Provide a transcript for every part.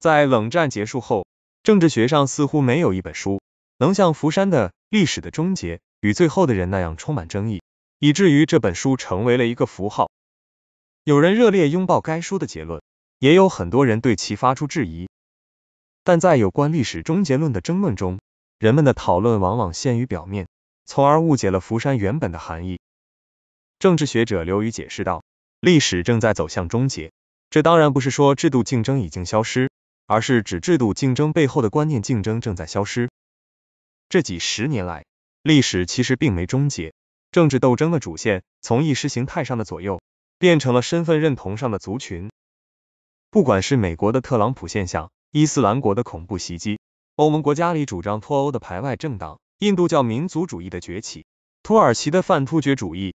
在冷战结束后，政治学上似乎没有一本书能像福山的《历史的终结与最后的人》那样充满争议，以至于这本书成为了一个符号。有人热烈拥抱该书的结论，也有很多人对其发出质疑。但在有关历史终结论的争论中，人们的讨论往往限于表面，从而误解了福山原本的含义。政治学者刘宇解释道：“历史正在走向终结，这当然不是说制度竞争已经消失。”而是指制度竞争背后的观念竞争正在消失。这几十年来，历史其实并没终结，政治斗争的主线从意识形态上的左右，变成了身份认同上的族群。不管是美国的特朗普现象，伊斯兰国的恐怖袭击，欧盟国家里主张脱欧的排外政党，印度教民族主义的崛起，土耳其的泛突厥主义。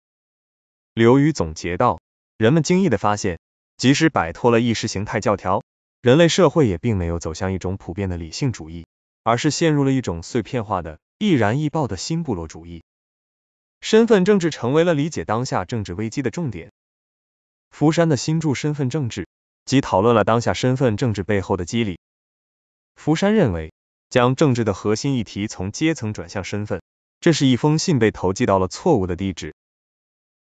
刘宇总结道：“人们惊异的发现，即使摆脱了意识形态教条。”人类社会也并没有走向一种普遍的理性主义，而是陷入了一种碎片化的易燃易爆的新部落主义。身份政治成为了理解当下政治危机的重点。福山的新著《身份政治》即讨论了当下身份政治背后的机理。福山认为，将政治的核心议题从阶层转向身份，这是一封信被投寄到了错误的地址。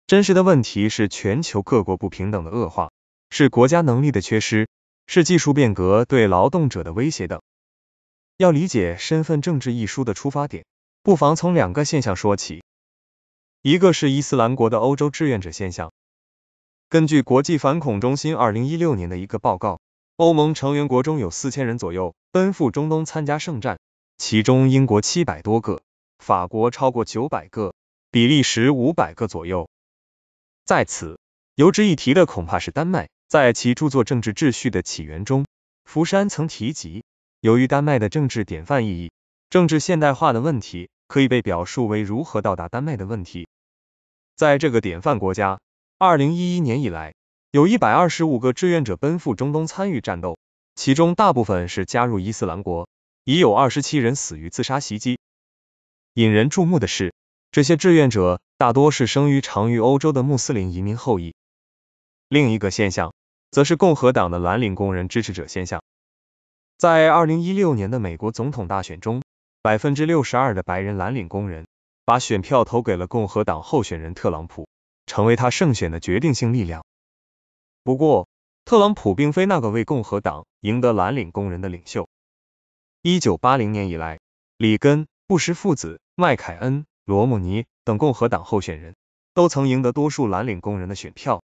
真实的问题是全球各国不平等的恶化，是国家能力的缺失。是技术变革对劳动者的威胁等。要理解《身份政治》一书的出发点，不妨从两个现象说起。一个是伊斯兰国的欧洲志愿者现象。根据国际反恐中心二零一六年的一个报告，欧盟成员国中有四千人左右奔赴中东参加圣战，其中英国七百多个，法国超过九百个，比利时五百个左右。在此，由之一提的恐怕是丹麦。在其著作《政治秩序的起源》中，福山曾提及，由于丹麦的政治典范意义，政治现代化的问题可以被表述为如何到达丹麦的问题。在这个典范国家，二零一一年以来，有一百二十五个志愿者奔赴中东参与战斗，其中大部分是加入伊斯兰国，已有二十七人死于自杀袭击。引人注目的是，这些志愿者大多是生于长于欧洲的穆斯林移民后裔。另一个现象。则是共和党的蓝领工人支持者现象。在二零一六年的美国总统大选中，百分之六十二的白人蓝领工人把选票投给了共和党候选人特朗普，成为他胜选的决定性力量。不过，特朗普并非那个为共和党赢得蓝领工人的领袖。一九八零年以来，里根、布什父子、麦凯恩、罗姆尼等共和党候选人，都曾赢得多数蓝领工人的选票。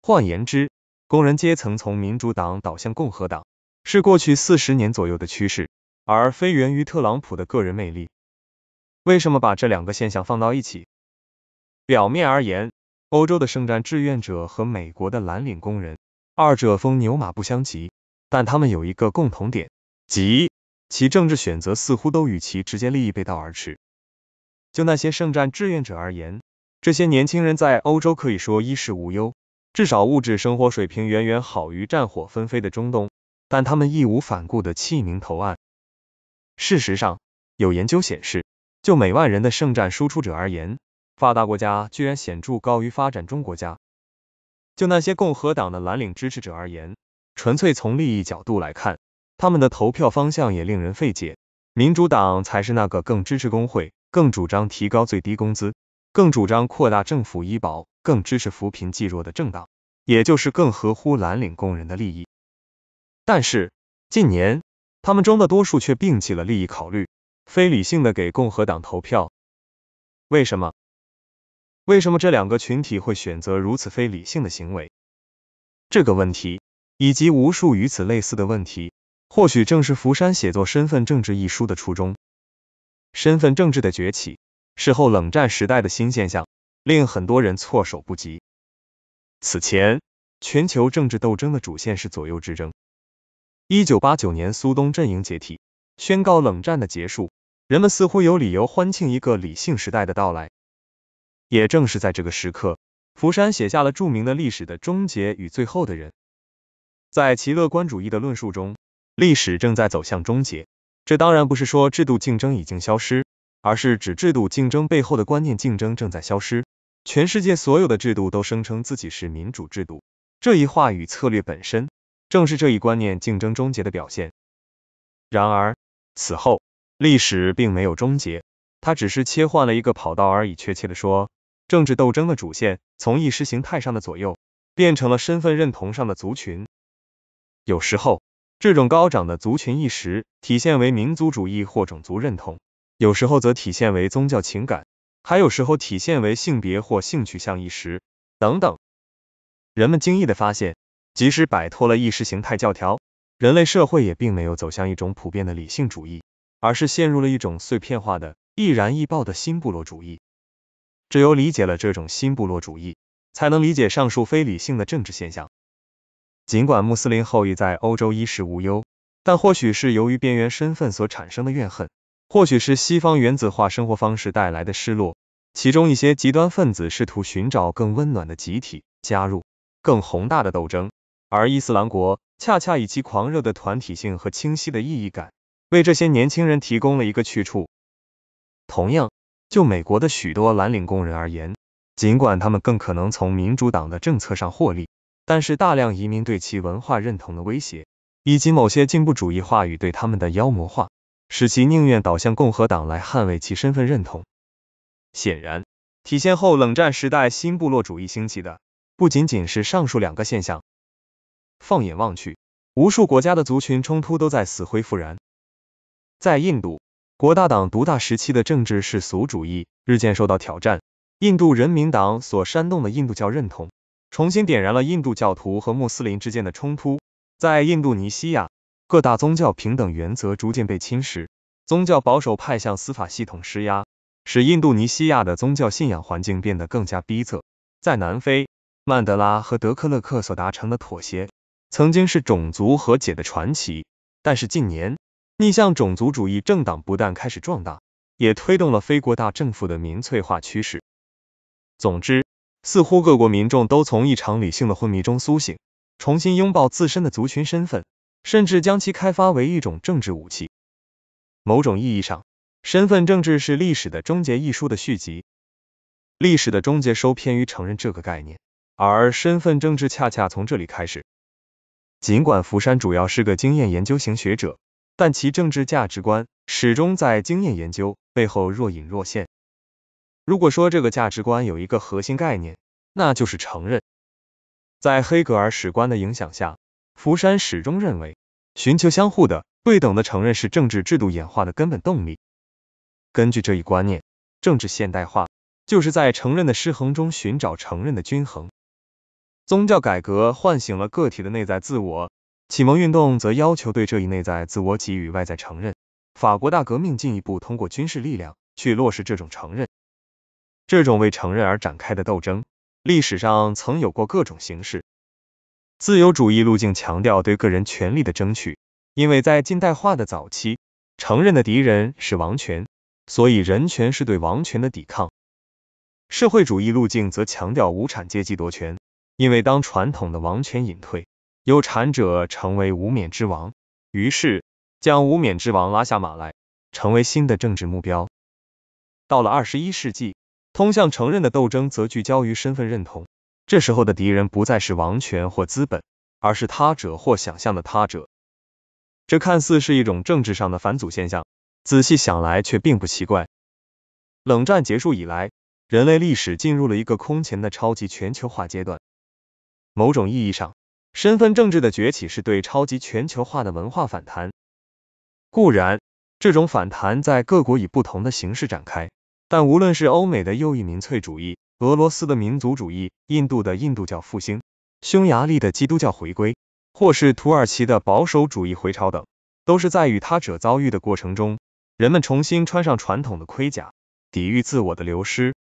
换言之，工人阶层从民主党倒向共和党是过去四十年左右的趋势，而非源于特朗普的个人魅力。为什么把这两个现象放到一起？表面而言，欧洲的圣战志愿者和美国的蓝领工人二者风牛马不相及，但他们有一个共同点，即其政治选择似乎都与其直接利益背道而驰。就那些圣战志愿者而言，这些年轻人在欧洲可以说衣食无忧。至少物质生活水平远远好于战火纷飞的中东，但他们义无反顾的弃民投案。事实上，有研究显示，就每万人的圣战输出者而言，发达国家居然显著高于发展中国家。就那些共和党的蓝领支持者而言，纯粹从利益角度来看，他们的投票方向也令人费解。民主党才是那个更支持工会、更主张提高最低工资、更主张扩大政府医保。更支持扶贫济弱的政党，也就是更合乎蓝领工人的利益。但是近年，他们中的多数却摒弃了利益考虑，非理性的给共和党投票。为什么？为什么这两个群体会选择如此非理性的行为？这个问题，以及无数与此类似的问题，或许正是福山写作《身份政治》一书的初衷。身份政治的崛起，是后冷战时代的新现象。令很多人措手不及。此前，全球政治斗争的主线是左右之争。一九八九年苏东阵营解体，宣告冷战的结束，人们似乎有理由欢庆一个理性时代的到来。也正是在这个时刻，福山写下了著名的历史的终结与最后的人。在其乐观主义的论述中，历史正在走向终结。这当然不是说制度竞争已经消失，而是指制度竞争背后的观念竞争正在消失。全世界所有的制度都声称自己是民主制度，这一话语策略本身正是这一观念竞争终结的表现。然而，此后历史并没有终结，它只是切换了一个跑道而已。确切的说，政治斗争的主线从意识形态上的左右变成了身份认同上的族群。有时候，这种高涨的族群意识体现为民族主义或种族认同；有时候则体现为宗教情感。还有时候体现为性别或性取向意识等等。人们惊异的发现，即使摆脱了意识形态教条，人类社会也并没有走向一种普遍的理性主义，而是陷入了一种碎片化的易燃易爆的新部落主义。只有理解了这种新部落主义，才能理解上述非理性的政治现象。尽管穆斯林后裔在欧洲衣食无忧，但或许是由于边缘身份所产生的怨恨。或许是西方原子化生活方式带来的失落，其中一些极端分子试图寻找更温暖的集体，加入更宏大的斗争，而伊斯兰国恰恰以其狂热的团体性和清晰的意义感，为这些年轻人提供了一个去处。同样，就美国的许多蓝领工人而言，尽管他们更可能从民主党的政策上获利，但是大量移民对其文化认同的威胁，以及某些进步主义话语对他们的妖魔化。使其宁愿倒向共和党来捍卫其身份认同。显然，体现后冷战时代新部落主义兴起的不仅仅是上述两个现象。放眼望去，无数国家的族群冲突都在死灰复燃。在印度，国大党独大时期的政治世俗主义日渐受到挑战，印度人民党所煽动的印度教认同重新点燃了印度教徒和穆斯林之间的冲突。在印度尼西亚，各大宗教平等原则逐渐被侵蚀，宗教保守派向司法系统施压，使印度尼西亚的宗教信仰环境变得更加逼仄。在南非，曼德拉和德克勒克所达成的妥协曾经是种族和解的传奇，但是近年逆向种族主义政党不但开始壮大，也推动了非国大政府的民粹化趋势。总之，似乎各国民众都从一场理性的昏迷中苏醒，重新拥抱自身的族群身份。甚至将其开发为一种政治武器。某种意义上，身份政治是《历史的终结》一书的续集，《历史的终结》收偏于承认这个概念，而身份政治恰恰从这里开始。尽管福山主要是个经验研究型学者，但其政治价值观始终在经验研究背后若隐若现。如果说这个价值观有一个核心概念，那就是承认。在黑格尔史观的影响下，福山始终认为，寻求相互的、对等的承认是政治制度演化的根本动力。根据这一观念，政治现代化就是在承认的失衡中寻找承认的均衡。宗教改革唤醒了个体的内在自我，启蒙运动则要求对这一内在自我给予外在承认。法国大革命进一步通过军事力量去落实这种承认。这种为承认而展开的斗争，历史上曾有过各种形式。自由主义路径强调对个人权利的争取，因为在近代化的早期，承认的敌人是王权，所以人权是对王权的抵抗。社会主义路径则强调无产阶级夺权，因为当传统的王权隐退，有产者成为无冕之王，于是将无冕之王拉下马来，成为新的政治目标。到了二十一世纪，通向承认的斗争则聚焦于身份认同。这时候的敌人不再是王权或资本，而是他者或想象的他者。这看似是一种政治上的反祖现象，仔细想来却并不奇怪。冷战结束以来，人类历史进入了一个空前的超级全球化阶段。某种意义上，身份政治的崛起是对超级全球化的文化反弹。固然，这种反弹在各国以不同的形式展开，但无论是欧美的右翼民粹主义，俄罗斯的民族主义、印度的印度教复兴、匈牙利的基督教回归，或是土耳其的保守主义回潮等，都是在与他者遭遇的过程中，人们重新穿上传统的盔甲，抵御自我的流失。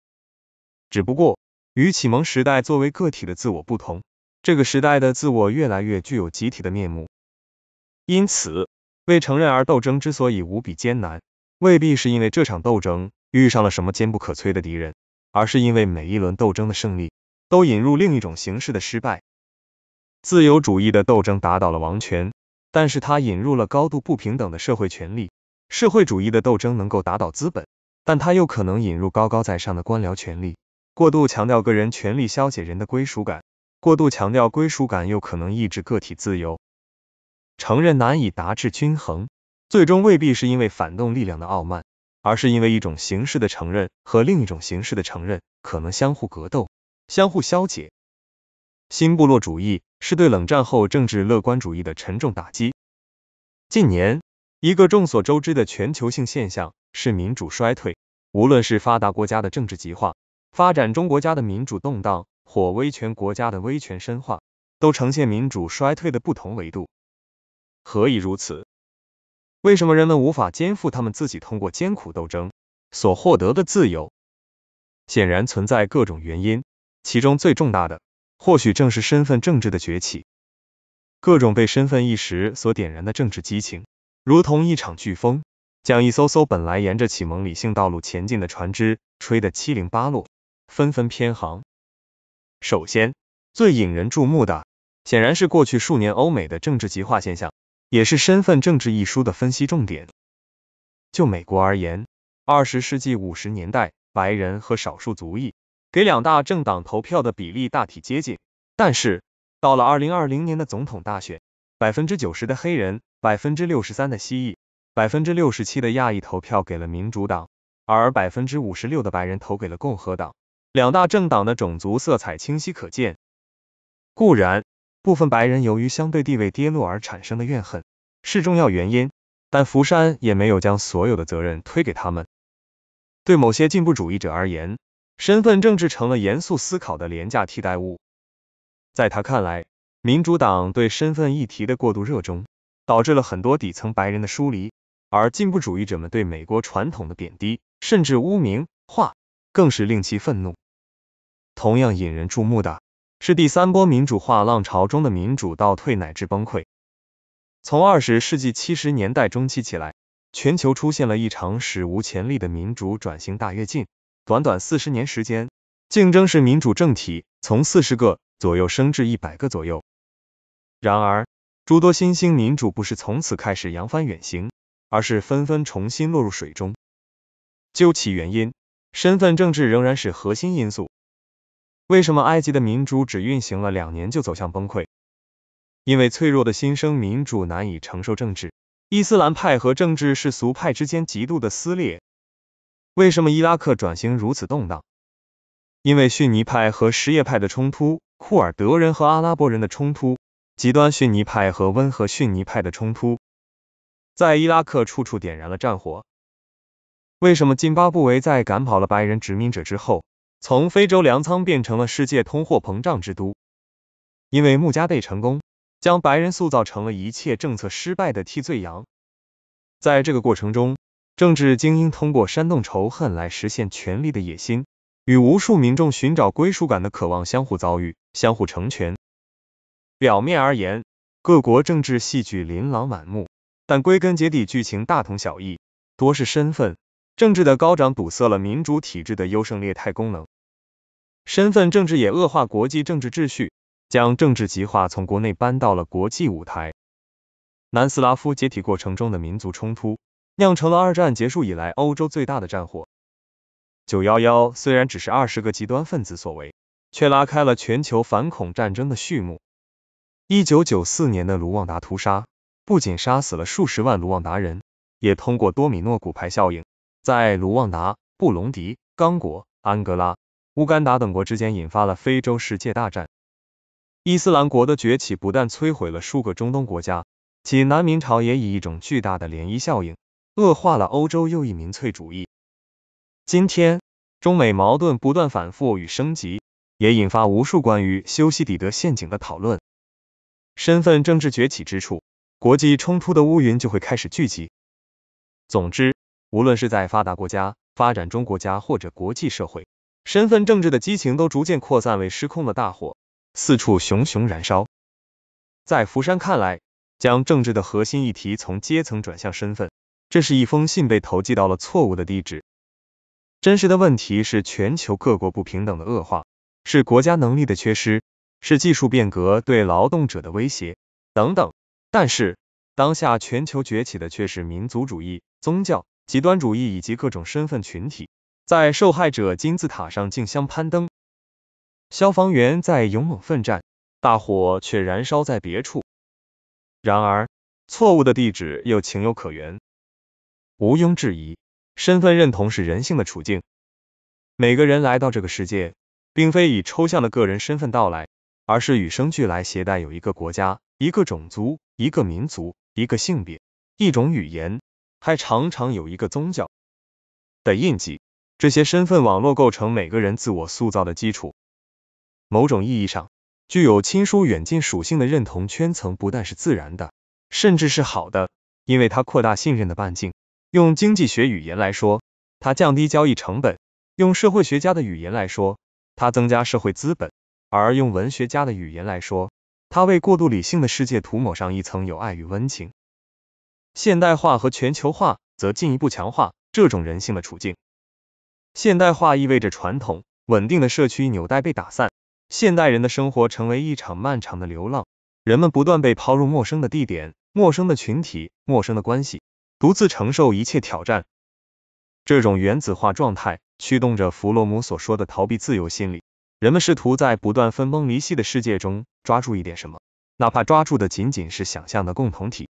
只不过，与启蒙时代作为个体的自我不同，这个时代的自我越来越具有集体的面目。因此，为承认而斗争之所以无比艰难，未必是因为这场斗争遇上了什么坚不可摧的敌人。而是因为每一轮斗争的胜利，都引入另一种形式的失败。自由主义的斗争打倒了王权，但是它引入了高度不平等的社会权利。社会主义的斗争能够打倒资本，但它又可能引入高高在上的官僚权力。过度强调个人权利消解人的归属感，过度强调归属感又可能抑制个体自由。承认难以达至均衡，最终未必是因为反动力量的傲慢。而是因为一种形式的承认和另一种形式的承认可能相互格斗、相互消解。新部落主义是对冷战后政治乐观主义的沉重打击。近年，一个众所周知的全球性现象是民主衰退。无论是发达国家的政治极化、发展中国家的民主动荡或威权国家的威权深化，都呈现民主衰退的不同维度。何以如此？为什么人们无法肩负他们自己通过艰苦斗争所获得的自由？显然存在各种原因，其中最重大的或许正是身份政治的崛起。各种被身份意识所点燃的政治激情，如同一场飓风，将一艘艘本来沿着启蒙理性道路前进的船只吹得七零八落，纷纷偏航。首先，最引人注目的，显然是过去数年欧美的政治极化现象。也是《身份政治》一书的分析重点。就美国而言，二十世纪五十年代，白人和少数族裔给两大政党投票的比例大体接近。但是，到了二零二零年的总统大选，百分之九十的黑人、百分之六十三的蜥蜴，百分之六十七的亚裔投票给了民主党，而百分之五十六的白人投给了共和党。两大政党的种族色彩清晰可见。固然。部分白人由于相对地位跌落而产生的怨恨是重要原因，但福山也没有将所有的责任推给他们。对某些进步主义者而言，身份政治成了严肃思考的廉价替代物。在他看来，民主党对身份议题的过度热衷，导致了很多底层白人的疏离，而进步主义者们对美国传统的贬低甚至污名化，更是令其愤怒。同样引人注目的。是第三波民主化浪潮中的民主倒退乃至崩溃。从二十世纪七十年代中期起，来全球出现了一场史无前例的民主转型大跃进。短短四十年时间，竞争式民主政体从四十个左右升至一百个左右。然而，诸多新兴民主不是从此开始扬帆远行，而是纷纷重新落入水中。究其原因，身份政治仍然是核心因素。为什么埃及的民主只运行了两年就走向崩溃？因为脆弱的新生民主难以承受政治、伊斯兰派和政治世俗派之间极度的撕裂。为什么伊拉克转型如此动荡？因为逊尼派和什叶派的冲突、库尔德人和阿拉伯人的冲突、极端逊尼派和温和逊尼派的冲突，在伊拉克处处点燃了战火。为什么津巴布韦在赶跑了白人殖民者之后？从非洲粮仓变成了世界通货膨胀之都，因为穆加贝成功将白人塑造成了一切政策失败的替罪羊。在这个过程中，政治精英通过煽动仇恨来实现权力的野心，与无数民众寻找归属感的渴望相互遭遇、相互成全。表面而言，各国政治戏剧琳琅满目，但归根结底剧情大同小异，多是身份。政治的高涨堵塞了民主体制的优胜劣汰功能，身份政治也恶化国际政治秩序，将政治极化从国内搬到了国际舞台。南斯拉夫解体过程中的民族冲突，酿成了二战结束以来欧洲最大的战火。九幺幺虽然只是二十个极端分子所为，却拉开了全球反恐战争的序幕。一九九四年的卢旺达屠杀，不仅杀死了数十万卢旺达人，也通过多米诺骨牌效应。在卢旺达、布隆迪、刚果、安哥拉、乌干达等国之间引发了非洲世界大战。伊斯兰国的崛起不但摧毁了数个中东国家，其南明朝也以一种巨大的涟漪效应，恶化了欧洲右翼民粹主义。今天，中美矛盾不断反复与升级，也引发无数关于修昔底德陷阱的讨论。身份政治崛起之处，国际冲突的乌云就会开始聚集。总之，无论是在发达国家、发展中国家或者国际社会，身份政治的激情都逐渐扩散为失控的大火，四处熊熊燃烧。在福山看来，将政治的核心议题从阶层转向身份，这是一封信被投寄到了错误的地址。真实的问题是全球各国不平等的恶化，是国家能力的缺失，是技术变革对劳动者的威胁等等。但是，当下全球崛起的却是民族主义、宗教。极端主义以及各种身份群体在受害者金字塔上竞相攀登。消防员在勇猛奋战，大火却燃烧在别处。然而，错误的地址又情有可原。毋庸置疑，身份认同是人性的处境。每个人来到这个世界，并非以抽象的个人身份到来，而是与生俱来携带有一个国家、一个种族、一个民族、一个性别、一种语言。还常常有一个宗教的印记。这些身份网络构成每个人自我塑造的基础。某种意义上，具有亲疏远近属性的认同圈层不但是自然的，甚至是好的，因为它扩大信任的半径。用经济学语言来说，它降低交易成本；用社会学家的语言来说，它增加社会资本；而用文学家的语言来说，它为过度理性的世界涂抹上一层有爱与温情。现代化和全球化则进一步强化这种人性的处境。现代化意味着传统稳定的社区纽带被打散，现代人的生活成为一场漫长的流浪，人们不断被抛入陌生的地点、陌生的群体、陌生的关系，独自承受一切挑战。这种原子化状态驱动着弗洛姆所说的逃避自由心理，人们试图在不断分崩离析的世界中抓住一点什么，哪怕抓住的仅仅是想象的共同体。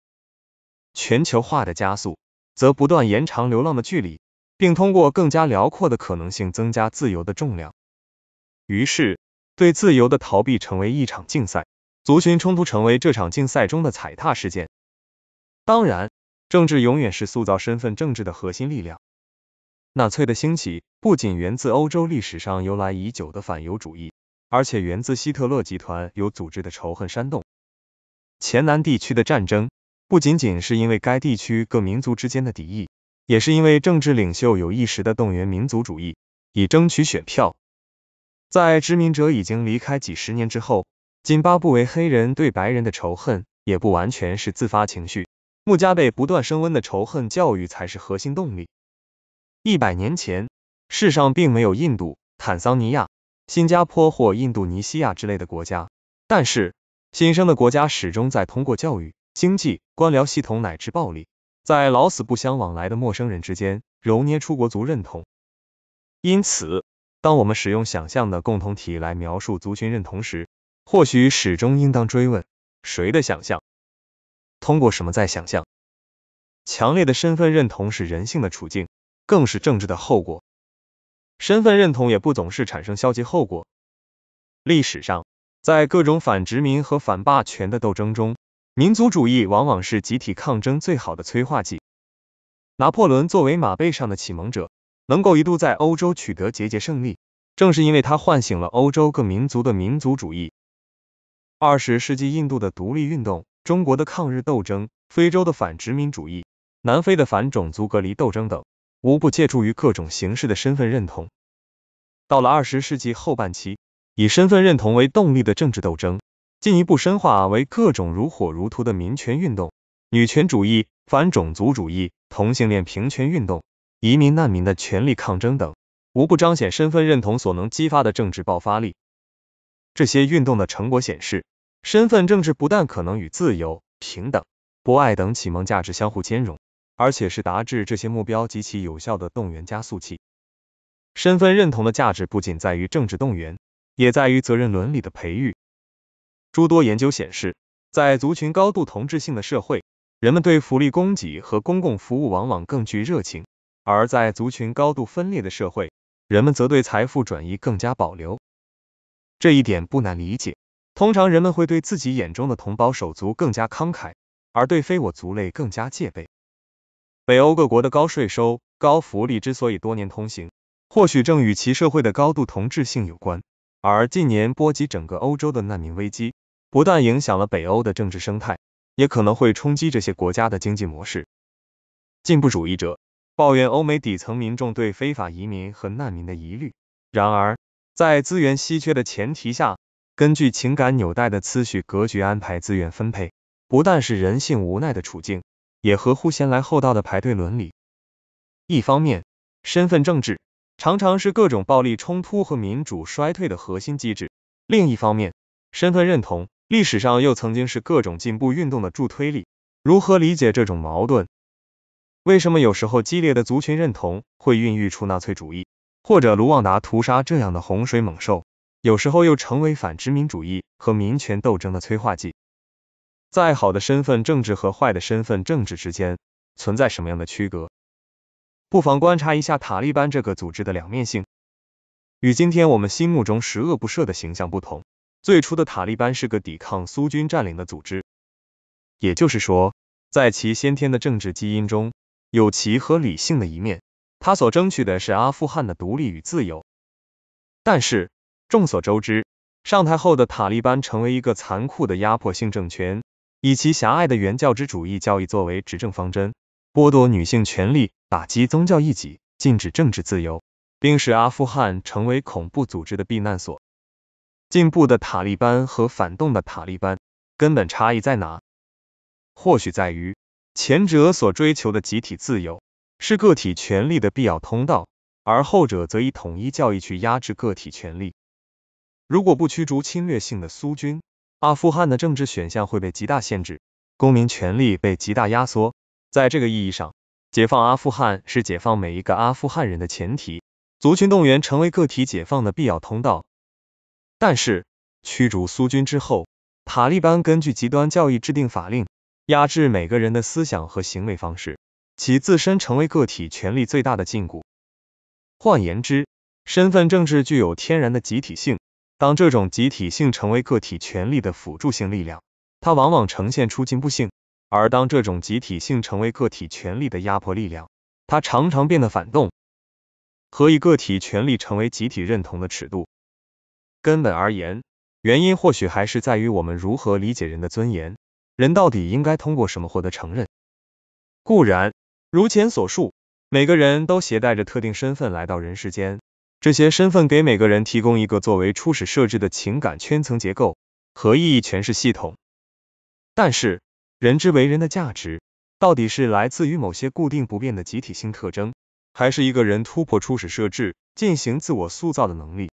全球化的加速，则不断延长流浪的距离，并通过更加辽阔的可能性增加自由的重量。于是，对自由的逃避成为一场竞赛，族群冲突成为这场竞赛中的踩踏事件。当然，政治永远是塑造身份政治的核心力量。纳粹的兴起不仅源自欧洲历史上由来已久的反犹主义，而且源自希特勒集团有组织的仇恨煽动。前南地区的战争。不仅仅是因为该地区各民族之间的敌意，也是因为政治领袖有意识的动员民族主义以争取选票。在殖民者已经离开几十年之后，津巴布韦黑人对白人的仇恨也不完全是自发情绪，穆加贝不断升温的仇恨教育才是核心动力。一百年前，世上并没有印度、坦桑尼亚、新加坡或印度尼西亚之类的国家，但是新生的国家始终在通过教育。经济、官僚系统乃至暴力，在老死不相往来的陌生人之间揉捏出国族认同。因此，当我们使用想象的共同体来描述族群认同时，或许始终应当追问：谁的想象？通过什么在想象？强烈的身份认同是人性的处境，更是政治的后果。身份认同也不总是产生消极后果。历史上，在各种反殖民和反霸权的斗争中，民族主义往往是集体抗争最好的催化剂。拿破仑作为马背上的启蒙者，能够一度在欧洲取得节节胜利，正是因为他唤醒了欧洲各民族的民族主义。二十世纪印度的独立运动、中国的抗日斗争、非洲的反殖民主义、南非的反种族隔离斗争等，无不借助于各种形式的身份认同。到了二十世纪后半期，以身份认同为动力的政治斗争。进一步深化为各种如火如荼的民权运动、女权主义、反种族主义、同性恋平权运动、移民难民的权力抗争等，无不彰显身份认同所能激发的政治爆发力。这些运动的成果显示，身份政治不但可能与自由、平等、博爱等启蒙价值相互兼容，而且是达至这些目标极其有效的动员加速器。身份认同的价值不仅在于政治动员，也在于责任伦理的培育。诸多研究显示，在族群高度同质性的社会，人们对福利供给和公共服务往往更具热情；而在族群高度分裂的社会，人们则对财富转移更加保留。这一点不难理解，通常人们会对自己眼中的同胞手足更加慷慨，而对非我族类更加戒备。北欧各国的高税收、高福利之所以多年通行，或许正与其社会的高度同质性有关。而近年波及整个欧洲的难民危机，不但影响了北欧的政治生态，也可能会冲击这些国家的经济模式。进步主义者抱怨欧美底层民众对非法移民和难民的疑虑。然而，在资源稀缺的前提下，根据情感纽带的次序格局安排资源分配，不但是人性无奈的处境，也合乎先来后到的排队伦理。一方面，身份政治。常常是各种暴力冲突和民主衰退的核心机制。另一方面，身份认同历史上又曾经是各种进步运动的助推力。如何理解这种矛盾？为什么有时候激烈的族群认同会孕育出纳粹主义，或者卢旺达屠杀这样的洪水猛兽？有时候又成为反殖民主义和民权斗争的催化剂？再好的身份政治和坏的身份政治之间存在什么样的区隔？不妨观察一下塔利班这个组织的两面性，与今天我们心目中十恶不赦的形象不同，最初的塔利班是个抵抗苏军占领的组织，也就是说，在其先天的政治基因中有其合理性的一面，他所争取的是阿富汗的独立与自由。但是众所周知，上台后的塔利班成为一个残酷的压迫性政权，以其狭隘的原教旨主义教义作为执政方针。剥夺女性权利，打击宗教异己，禁止政治自由，并使阿富汗成为恐怖组织的避难所。进步的塔利班和反动的塔利班，根本差异在哪？或许在于，前者所追求的集体自由，是个体权利的必要通道，而后者则以统一教义去压制个体权利。如果不驱逐侵略性的苏军，阿富汗的政治选项会被极大限制，公民权利被极大压缩。在这个意义上，解放阿富汗是解放每一个阿富汗人的前提，族群动员成为个体解放的必要通道。但是，驱逐苏军之后，塔利班根据极端教义制定法令，压制每个人的思想和行为方式，其自身成为个体权力最大的禁锢。换言之，身份政治具有天然的集体性，当这种集体性成为个体权力的辅助性力量，它往往呈现出进步性。而当这种集体性成为个体权利的压迫力量，它常常变得反动，和以个体权利成为集体认同的尺度。根本而言，原因或许还是在于我们如何理解人的尊严，人到底应该通过什么获得承认？固然，如前所述，每个人都携带着特定身份来到人世间，这些身份给每个人提供一个作为初始设置的情感圈层结构和意义诠释系统，但是。人之为人的价值，到底是来自于某些固定不变的集体性特征，还是一个人突破初始设置进行自我塑造的能力？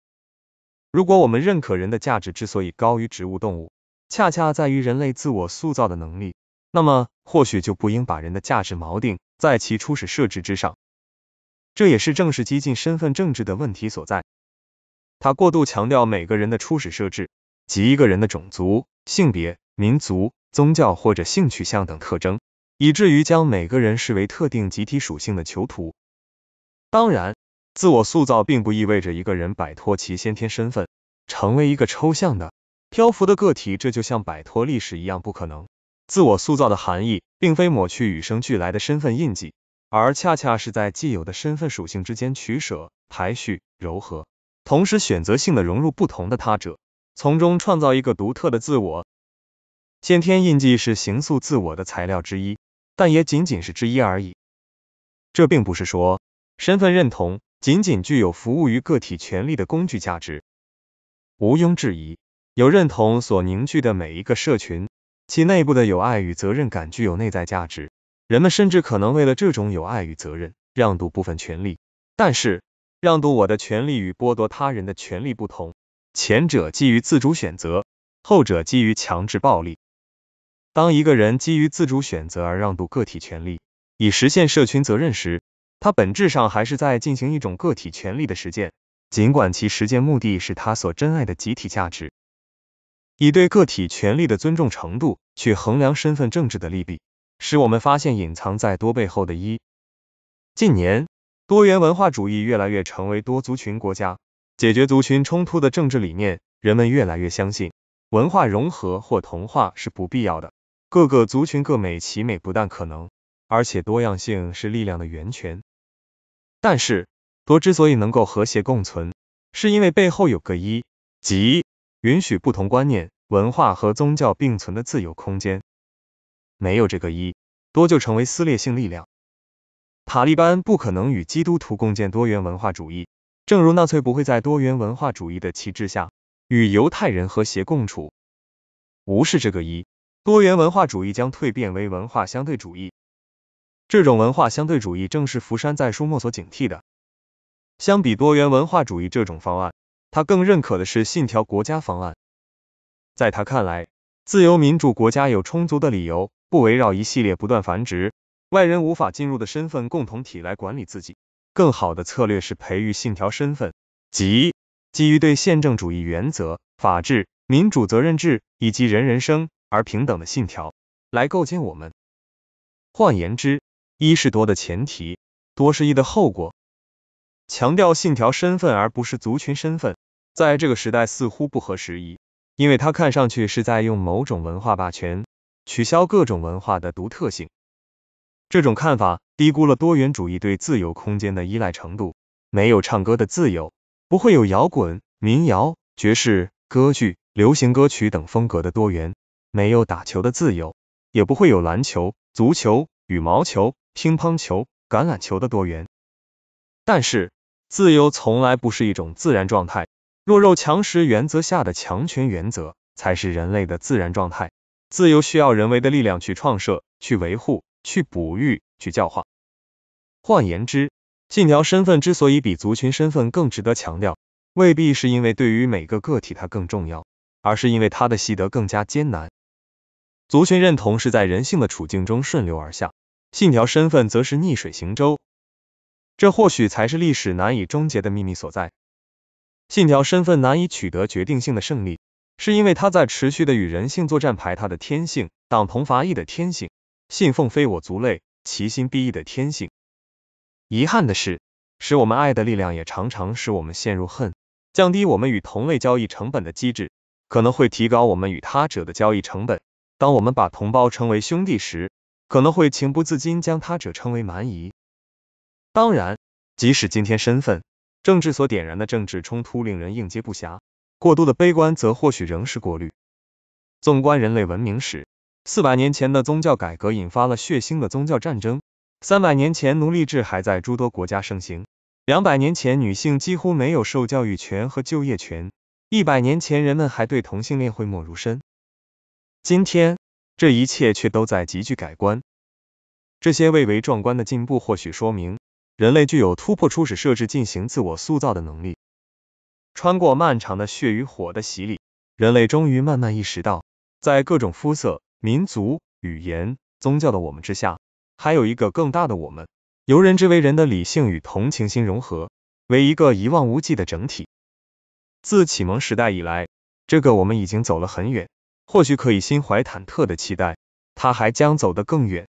如果我们认可人的价值之所以高于植物动物，恰恰在于人类自我塑造的能力，那么或许就不应把人的价值锚定在其初始设置之上。这也是正式激进身份政治的问题所在，它过度强调每个人的初始设置及一个人的种族、性别、民族。宗教或者性取向等特征，以至于将每个人视为特定集体属性的囚徒。当然，自我塑造并不意味着一个人摆脱其先天身份，成为一个抽象的漂浮的个体，这就像摆脱历史一样不可能。自我塑造的含义，并非抹去与生俱来的身份印记，而恰恰是在既有的身份属性之间取舍、排序、柔和，同时选择性的融入不同的他者，从中创造一个独特的自我。先天印记是形塑自我的材料之一，但也仅仅是之一而已。这并不是说身份认同仅仅具有服务于个体权利的工具价值。毋庸置疑，有认同所凝聚的每一个社群，其内部的友爱与责任感具有内在价值。人们甚至可能为了这种友爱与责任让渡部分权利。但是，让渡我的权利与剥夺他人的权利不同，前者基于自主选择，后者基于强制暴力。当一个人基于自主选择而让渡个体权利，以实现社群责任时，他本质上还是在进行一种个体权利的实践，尽管其实践目的是他所珍爱的集体价值。以对个体权利的尊重程度去衡量身份政治的利弊，使我们发现隐藏在多背后的“一”。近年，多元文化主义越来越成为多族群国家解决族群冲突的政治理念，人们越来越相信文化融合或同化是不必要的。各个族群各美其美，不但可能，而且多样性是力量的源泉。但是多之所以能够和谐共存，是因为背后有个一，即允许不同观念、文化和宗教并存的自由空间。没有这个一，多就成为撕裂性力量。塔利班不可能与基督徒共建多元文化主义，正如纳粹不会在多元文化主义的旗帜下与犹太人和谐共处。无视这个一。多元文化主义将蜕变为文化相对主义，这种文化相对主义正是福山在书末所警惕的。相比多元文化主义这种方案，他更认可的是信条国家方案。在他看来，自由民主国家有充足的理由不围绕一系列不断繁殖、外人无法进入的身份共同体来管理自己。更好的策略是培育信条身份，即基于对宪政主义原则、法治、民主责任制以及人人生。而平等的信条来构建我们。换言之，一是多的前提，多是一的后果。强调信条身份而不是族群身份，在这个时代似乎不合时宜，因为它看上去是在用某种文化霸权取消各种文化的独特性。这种看法低估了多元主义对自由空间的依赖程度。没有唱歌的自由，不会有摇滚、民谣、爵士、歌剧、流行歌曲等风格的多元。没有打球的自由，也不会有篮球、足球、羽毛球、乒乓球、橄榄球的多元。但是，自由从来不是一种自然状态，弱肉强食原则下的强权原则才是人类的自然状态。自由需要人为的力量去创设、去维护、去哺育、去教化。换言之，信条身份之所以比族群身份更值得强调，未必是因为对于每个个体它更重要，而是因为它的习得更加艰难。族群认同是在人性的处境中顺流而下，信条身份则是逆水行舟。这或许才是历史难以终结的秘密所在。信条身份难以取得决定性的胜利，是因为它在持续的与人性作战，排他的天性、党同伐异的天性、信奉非我族类其心必异的天性。遗憾的是，使我们爱的力量也常常使我们陷入恨，降低我们与同类交易成本的机制，可能会提高我们与他者的交易成本。当我们把同胞称为兄弟时，可能会情不自禁将他者称为蛮夷。当然，即使今天身份政治所点燃的政治冲突令人应接不暇，过度的悲观则或许仍是过滤。纵观人类文明史，四百年前的宗教改革引发了血腥的宗教战争，三百年前奴隶制还在诸多国家盛行，两百年前女性几乎没有受教育权和就业权，一百年前人们还对同性恋讳莫如深。今天，这一切却都在急剧改观。这些蔚为壮观的进步，或许说明人类具有突破初始设置、进行自我塑造的能力。穿过漫长的血与火的洗礼，人类终于慢慢意识到，在各种肤色、民族、语言、宗教的我们之下，还有一个更大的我们，由人之为人的理性与同情心融合为一个一望无际的整体。自启蒙时代以来，这个我们已经走了很远。或许可以心怀忐忑的期待，他还将走得更远。